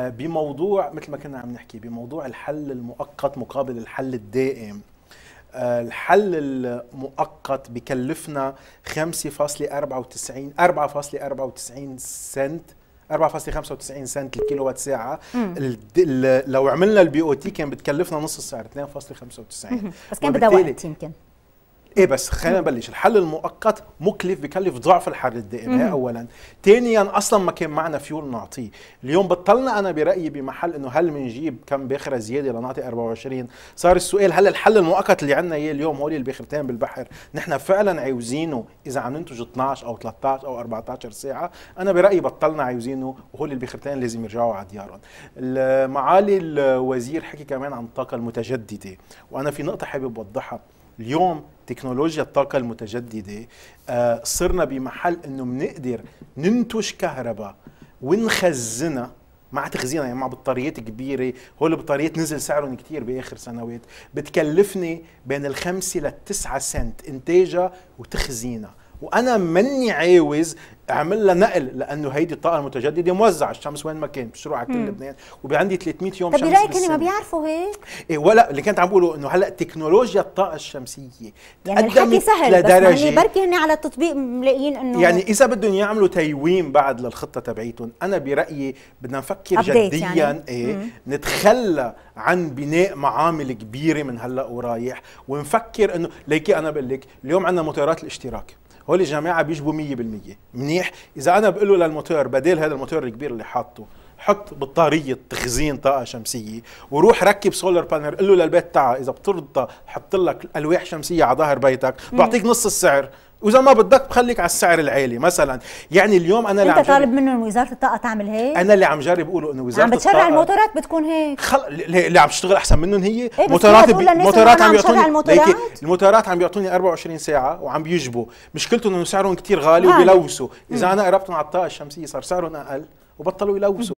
بموضوع مثل ما كنا عم نحكي بموضوع الحل المؤقت مقابل الحل الدائم آه، الحل المؤقت بكلفنا 5.94 4.94 سنت 4.95 سنت الكيلو وات ساعة لو عملنا البي او تي كان بتكلفنا نص السعر 2.95 بس كان بدها وقت يمكن ايه بس خلينا نعم. نبلش الحل المؤقت مكلف بكلف ضعف الحل الدائم هي اولا ثانيا اصلا ما كان معنا فيول نعطيه اليوم بطلنا انا برايي بمحل انه هل بنجيب كم باخره زياده لنعطي 24 صار السؤال هل الحل المؤقت اللي عندنا اياه اليوم هول الباخرتين بالبحر نحن فعلا عاوزينه اذا عم ننتج 12 او 13 او 14 ساعه انا برايي بطلنا عاوزينه وهول الباخرتين لازم يرجعوا على ديارهم معالي الوزير حكي كمان عن الطاقه المتجدده وانا في نقطه حابب اوضحها اليوم تكنولوجيا الطاقة المتجددة آه، صرنا بمحل انه بنقدر ننتج كهرباء ونخزنها مع تخزينها يعني مع بطاريات كبيرة هول البطاريات نزل سعرهم كتير بآخر سنوات بتكلفني بين الخمسة للتسعة سنت إنتاجها وتخزينها وانا مني عاوز اعمل لها نقل لانه هيدي الطاقه المتجدده موزعه الشمس وين ما كان بتروح على كل لبنان وبعندي 300 يوم شمس برايك هن ما بيعرفوا هيك؟ ايه ولا اللي كنت عم بقوله انه هلا تكنولوجيا الطاقه الشمسيه يعني الحكي سهل لدرجة بس يعني بركي هن على التطبيق ملاقيين انه يعني اذا بدهم يعملوا تيويم بعد للخطه تبعيتهم انا برايي بدنا نفكر يعني. جديا يعني. ايه نتخلى عن بناء معامل كبيره من هلا ورايح ونفكر انه ليكي انا بقول لك اليوم عندنا مطارات الاشتراك هول الجماعه بيجبوا 100% منيح اذا انا بقول له للموتور بديل هذا الموتور الكبير اللي حاطه حط بطارية تخزين طاقة شمسية وروح ركب سولار بانر قل له للبيت تعا إذا بترضى حط لك ألواح شمسية على ظهر بيتك بعطيك نص السعر واذا ما بدك بخليك على السعر العالي مثلا يعني اليوم انا اللي انت طالب منهم وزاره الطاقه تعمل هيك انا اللي عم جرب اقوله انه وزاره عم بتشرع الموتورات بتكون هيك خل... اللي عم تشتغل احسن منهم هي إيه موتورات بي... موتورات عم يعطوني الموتورات الموتورات عم بيعطوني 24 ساعه وعم بيجبوا مشكلتهم انه سعرهم كتير غالي وبيلوثوا اذا انا قربتهم على الطاقه الشمسيه صار سعرهم اقل وبطلوا يلوثوا